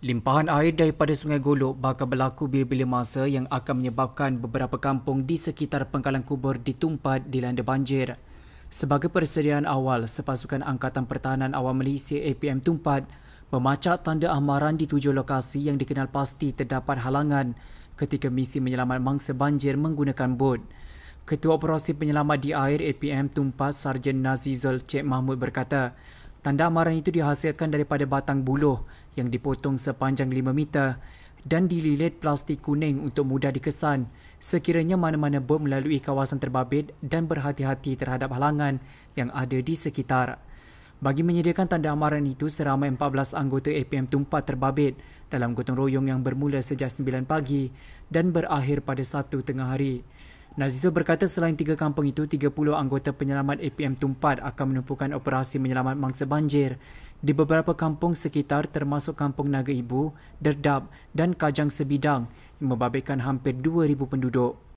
Limpahan air daripada Sungai Golok bakal berlaku bila-bila masa yang akan menyebabkan beberapa kampung di sekitar pengkalan kubur ditumpat landa banjir. Sebagai persediaan awal, sepasukan Angkatan Pertahanan Awam Malaysia APM Tumpat memacak tanda amaran di tujuh lokasi yang dikenal pasti terdapat halangan ketika misi menyelamat mangsa banjir menggunakan bot. Ketua Operasi Penyelamat di Air APM Tumpat Sarjan Nazizul Cik Mahmud berkata, Tanda amaran itu dihasilkan daripada batang buluh yang dipotong sepanjang 5 meter dan dililit plastik kuning untuk mudah dikesan sekiranya mana-mana bot melalui kawasan terbabit dan berhati-hati terhadap halangan yang ada di sekitar. Bagi menyediakan tanda amaran itu, seramai 14 anggota APM Tumpat terbabit dalam gotong royong yang bermula sejak 9 pagi dan berakhir pada 1 tengah hari. Nazizo berkata selain tiga kampung itu, 30 anggota penyelamat APM Tumpat akan menumpukan operasi menyelamat mangsa banjir di beberapa kampung sekitar termasuk kampung Naga Ibu, Derdap dan Kajang Sebidang yang membabitkan hampir 2,000 penduduk.